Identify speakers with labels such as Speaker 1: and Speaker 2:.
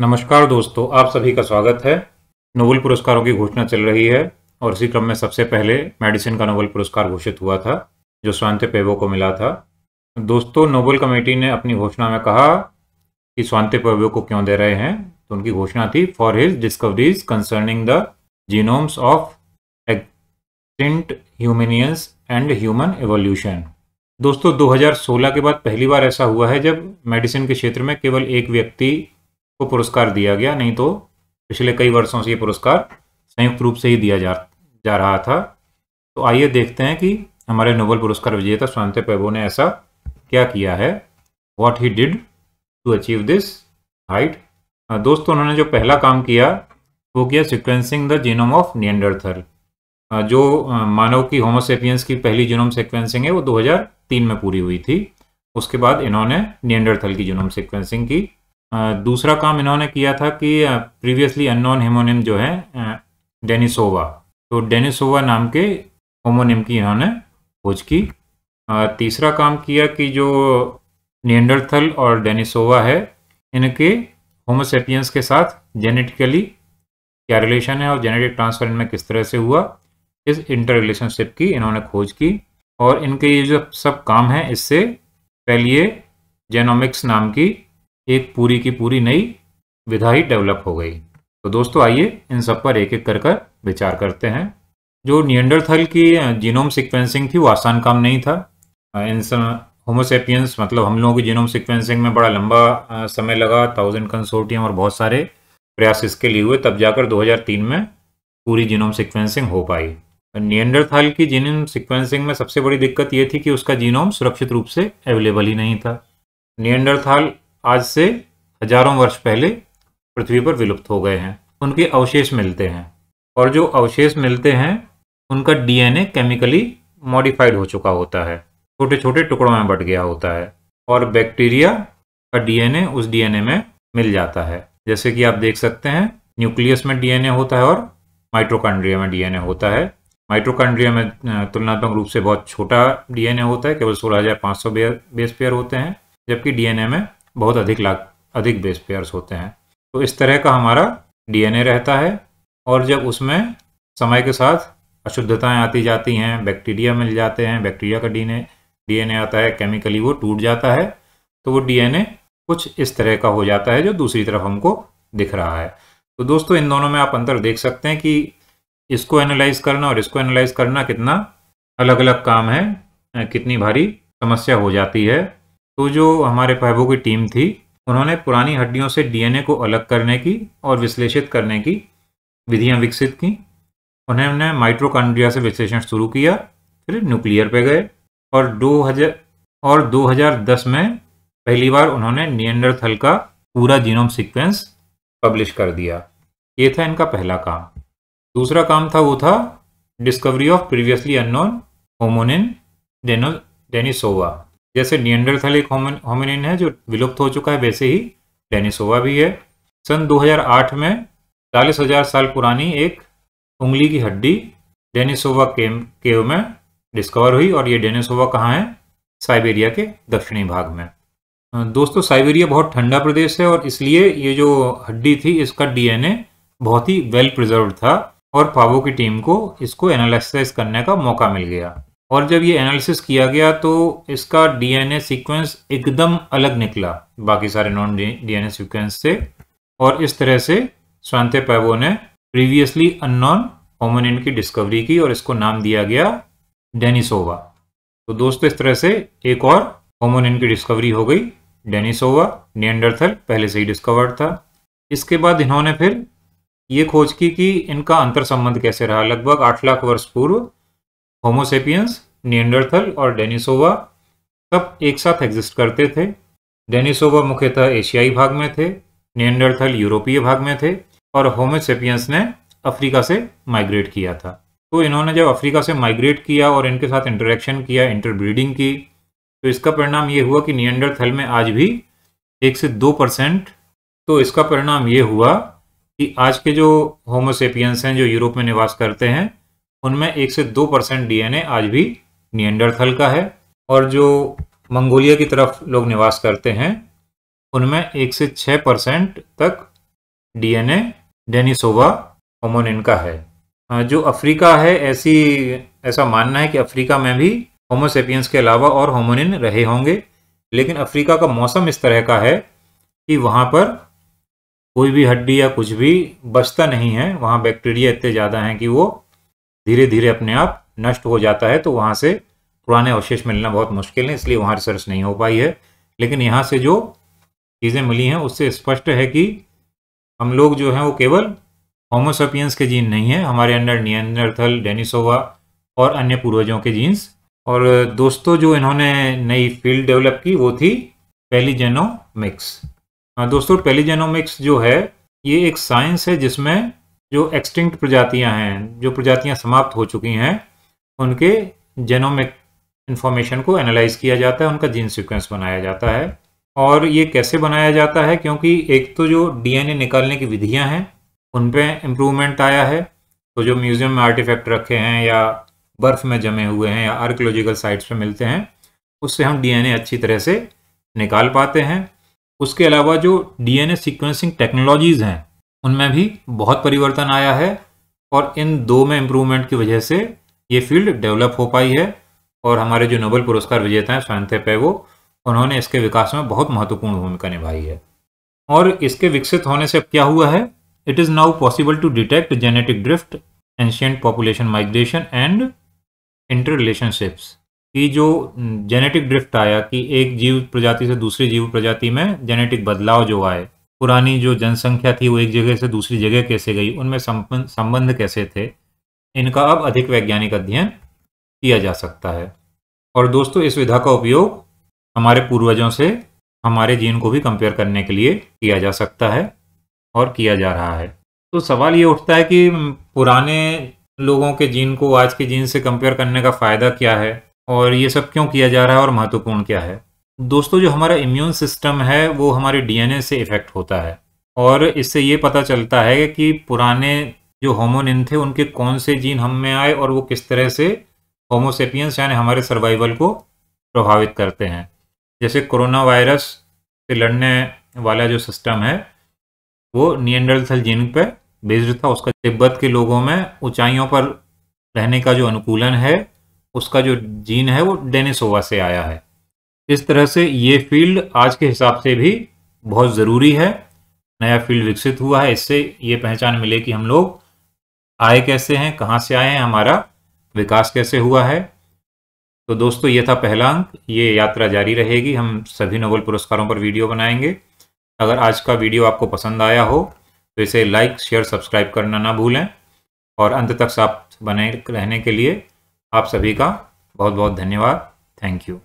Speaker 1: नमस्कार दोस्तों आप सभी का स्वागत है नोबल पुरस्कारों की घोषणा चल रही है और इसी क्रम में सबसे पहले मेडिसिन का नोबल पुरस्कार घोषित हुआ था जो स्वांते पेवो को मिला था दोस्तों नोबल कमेटी ने अपनी घोषणा में कहा कि स्वांते पेवो को क्यों दे रहे हैं तो उनकी घोषणा थी for his discoveries concerning the genomes of extinct hominins and human evolution दोस्तों 2016 के बाद पहली बार ऐसा हुआ है जब मेडिसिन के क्षेत्र में केवल एक व्यक्ति को पुरस्कार दिया गया नहीं तो पिछले कई वर्षों से ये पुरस्कार संयुक्त रूप से ही दिया जा जा रहा था तो आइए देखते हैं कि हमारे नोबल पुरस्कार विजेता स्वांत पैबो ने ऐसा क्या किया है what he did to achieve this height दोस्तों उन्होंने जो पहला काम किया वो किया sequencing the genome of Neanderthal जो मानव की होमोसेपियंस की पहली जीनोम सिक्वेंसिंग है वो 2003 में पूरी हुई थी उसके बाद इन्होंने नियंडरथल की जीनोम सिक्वेंसिंग की दूसरा काम इन्होंने किया था कि प्रीवियसली अननोन हेमोनिम जो है डेनिसोवा तो डेनिसोवा नाम के होमोनिम की इन्होंने खोज की तीसरा काम किया कि जो नियंडरथल और डेनिसोवा है इनके होमोसेपियंस के साथ जेनेटिकली क्या रिलेशन है और जेनेटिक ट्रांसफर इनमें किस तरह से हुआ इस इंटर रिलेशनशिप की इन्होंने खोज की और इनके ये जो सब काम है इससे पहले जेनोमिक्स नाम की एक पूरी की पूरी नई विधा ही डेवलप हो गई तो दोस्तों आइए इन सब पर एक एक कर कर विचार करते हैं जो नियंडरथल की जीनोम सिक्वेंसिंग थी वो आसान काम नहीं था इन होमोसेपियंस मतलब हम लोगों की जीनोम सिक्वेंसिंग में बड़ा लंबा समय लगा थाउजेंड कंसोर्टियम और बहुत सारे प्रयास इसके लिए हुए तब जाकर 2003 में पूरी जीनोम सिक्वेंसिंग हो पाई नियंडरथल की जीनोम सिक्वेंसिंग में सबसे बड़ी दिक्कत ये थी कि उसका जीनोम सुरक्षित रूप से अवेलेबल ही नहीं था नियंडरथल आज से हजारों वर्ष पहले पृथ्वी पर विलुप्त हो गए हैं उनके अवशेष मिलते हैं और जो अवशेष मिलते हैं उनका डीएनए केमिकली मॉडिफाइड हो चुका होता है छोटे छोटे टुकड़ों में बट गया होता है और बैक्टीरिया का डीएनए उस डीएनए में मिल जाता है जैसे कि आप देख सकते हैं न्यूक्लियस में डीएनए होता है और माइट्रोकांड्रिया में डीएनए होता है माइट्रोकांड्रिया में तुलनात्मक रूप से बहुत छोटा डीएनए होता है केवल सोलह हजार पाँच सौ बेस पेयर होते हैं जबकि डीएनए में बहुत अधिक लाख अधिक बेस पेयर्स होते हैं तो इस तरह का हमारा डीएनए रहता है और जब उसमें समय के साथ अशुद्धताएं आती जाती हैं बैक्टीरिया मिल जाते हैं बैक्टीरिया का डीएनए डीएनए आता है केमिकली वो टूट जाता है तो वो डीएनए कुछ इस तरह का हो जाता है जो दूसरी तरफ हमको दिख रहा है तो दोस्तों इन दोनों में आप अंतर देख सकते हैं कि इसको एनालाइज करना और इसको एनालाइज करना कितना अलग अलग काम है कितनी भारी समस्या हो जाती है तो जो हमारे पैबो की टीम थी उन्होंने पुरानी हड्डियों से डीएनए को अलग करने की और विश्लेषित करने की विधियां विकसित की उन्होंने माइट्रोकांड्रिया से विश्लेषण शुरू किया फिर न्यूक्लियर पे गए और 2000 और 2010 में पहली बार उन्होंने नियंडरथल का पूरा जीनोम सीक्वेंस पब्लिश कर दिया ये था इनका पहला काम दूसरा काम था वो था discovery of previously unknown hominin डेनो डेनिसोवा जैसे नियंडरथल एक होमिनिन है जो विलुप्त हो चुका है वैसे ही डेनिसोवा भी है सन 2008 में चालीस हजार साल पुरानी एक उंगली की हड्डी डेनिसोवा केव केव में डिस्कवर हुई और ये डेनिसोवा कहाँ है साइबेरिया के दक्षिणी भाग में दोस्तों साइबेरिया बहुत ठंडा प्रदेश है और इसलिए ये जो हड्डी थी इसका डीएनए बहुत ही वेल प्रिजर्व था और पावो की टीम को इसको एनालिसिस करने का मौका मिल गया और जब ये एनालिसिस किया गया तो इसका डीएनए सीक्वेंस एकदम अलग निकला बाकी सारे नॉन डीएनए सीक्वेंस से और इस तरह से स्वांते पैवो ने प्रीवियसली अननोन होमोनिन की डिस्कवरी की और इसको नाम दिया गया डेनिसोवा तो दोस्तों इस तरह से एक और होमोनिन की डिस्कवरी हो गई डेनिसोवा नियंडरथल पहले से ही डिस्कवर्ड था इसके बाद इन्होंने फिर ये खोज की कि इनका अंतर संबंध कैसे रहा लगभग आठ लाख वर्ष पूर्व होमोसेपियंस नियंडरथल और डेनिसोवा सब एक साथ एग्जिस्ट करते थे डेनिसोवा मुख्यतः एशियाई भाग में थे नियंडरथल यूरोपीय भाग में थे और होमोसेपियंस ने अफ्रीका से माइग्रेट किया था तो इन्होंने जब अफ्रीका से माइग्रेट किया और इनके साथ इंटरेक्शन किया इंटरब्रीडिंग की तो इसका परिणाम ये हुआ कि नियंडरथल में आज भी एक से दो परसेंट तो इसका परिणाम ये हुआ कि आज के जो होमोसेपियंस हैं जो यूरोप में निवास करते हैं उनमें एक से दो परसेंट डी आज भी नियंडरथल का है और जो मंगोलिया की तरफ लोग निवास करते हैं उनमें एक से छः परसेंट तक डीएनए डेनिसोवा होमोनिन का है जो अफ्रीका है ऐसी ऐसा मानना है कि अफ्रीका में भी होमोसेपियंस के अलावा और होमोनिन रहे होंगे लेकिन अफ्रीका का मौसम इस तरह का है कि वहाँ पर कोई भी हड्डी या कुछ भी बचता नहीं है वहाँ बैक्टीरिया इतने ज़्यादा हैं कि वो धीरे धीरे अपने आप नष्ट हो जाता है तो वहाँ से पुराने अवशेष मिलना बहुत मुश्किल है इसलिए वहाँ रिसर्च नहीं हो पाई है लेकिन यहाँ से जो चीज़ें मिली हैं उससे स्पष्ट है कि हम लोग जो हैं वो केवल होमोसोपियंस के जीन नहीं है हमारे अंदर नियंत्रथल डेनिसोवा और अन्य पूर्वजों के जीन्स और दोस्तों जो इन्होंने नई फील्ड डेवलप की वो थी पेलीजेनोमिक्स हाँ, दोस्तों पेलीजेनोमिक्स जो है ये एक साइंस है जिसमें जो एक्सटिंक्ट प्रजातियां हैं जो प्रजातियां समाप्त हो चुकी हैं उनके जेनोमिक इन्फॉर्मेशन को एनालाइज किया जाता है उनका जीन सीक्वेंस बनाया जाता है और ये कैसे बनाया जाता है क्योंकि एक तो जो डीएनए निकालने की विधियां हैं उन पर इम्प्रूवमेंट आया है तो जो म्यूजियम में आर्टिफैक्ट रखे हैं या बर्फ़ में जमे हुए हैं या आर्कोलॉजिकल साइट्स पे मिलते हैं उससे हम डीएनए अच्छी तरह से निकाल पाते हैं उसके अलावा जो डीएनए सीक्वेंसिंग टेक्नोलॉजीज़ हैं उनमें भी बहुत परिवर्तन आया है और इन दो में इम्प्रूवमेंट की वजह से ये फील्ड डेवलप हो पाई है और हमारे जो नोबेल पुरस्कार विजेता हैं स्वयं है वो उन्होंने इसके विकास में बहुत महत्वपूर्ण भूमिका निभाई है और इसके विकसित होने से क्या हुआ है it is now possible to detect genetic drift ancient population migration and interrelationships कि जो जेनेटिक ड्रिफ्ट आया कि एक जीव प्रजाति से दूसरी जीव प्रजाति में जेनेटिक बदलाव जो आए पुरानी जो जनसंख्या थी वो एक जगह से दूसरी जगह कैसे गई उनमें संबंध कैसे थे इनका अब अधिक वैज्ञानिक अध्ययन किया जा सकता है और दोस्तों इस विधा का उपयोग हमारे पूर्वजों से हमारे जीन को भी कंपेयर करने के लिए किया जा सकता है और किया जा रहा है तो सवाल ये उठता है कि पुराने लोगों के जीन को आज के जीन से कंपेयर करने का फ़ायदा क्या है और ये सब क्यों किया जा रहा है और महत्वपूर्ण क्या है दोस्तों जो हमारा इम्यून सिस्टम है वो हमारे डीएनए से इफ़ेक्ट होता है और इससे ये पता चलता है कि पुराने जो होमोनिन थे उनके कौन से जीन हम में आए और वो किस तरह से होमोसेपियंस यानी हमारे सर्वाइवल को प्रभावित करते हैं जैसे कोरोना वायरस से लड़ने वाला जो सिस्टम है वो नियंडल जीन पर बेस्ड था उसका तिब्बत के लोगों में ऊंचाइयों पर रहने का जो अनुकूलन है उसका जो जीन है वो डेनिसोवा से आया है इस तरह से ये फील्ड आज के हिसाब से भी बहुत ज़रूरी है नया फील्ड विकसित हुआ है इससे ये पहचान मिले कि हम लोग आए कैसे हैं कहाँ से आए हैं हमारा विकास कैसे हुआ है तो दोस्तों ये था पहला अंक ये यात्रा जारी रहेगी हम सभी नोबल पुरस्कारों पर वीडियो बनाएंगे अगर आज का वीडियो आपको पसंद आया हो तो इसे लाइक शेयर सब्सक्राइब करना ना भूलें और अंत तक साथ बने रहने के लिए आप सभी का बहुत बहुत धन्यवाद थैंक यू